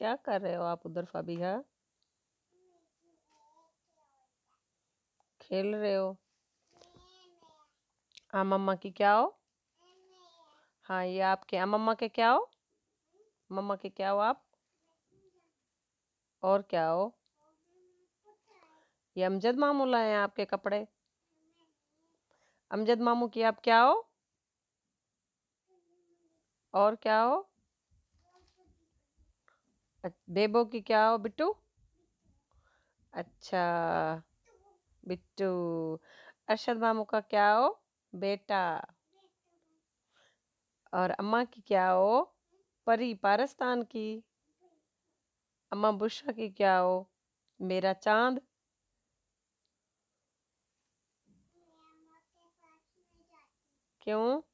क्या कर रहे हो आप उधर फाबिया खेल रहे हो हाँ मम्मा की क्या हो हाँ ये आपके हाँ मम्मा के क्या हो मम्मा के क्या हो आप और क्या हो ये अमजद मामू लाए हैं आपके कपड़े अमजद मामू की आप क्या हो और क्या हो बेबो की क्या हो बिट्टू अच्छा बिट्टू अरशद मामू का क्या हो बेटा और अम्मा की क्या हो परी पारस्तान की अम्मा बुशा की क्या हो मेरा चांद क्यों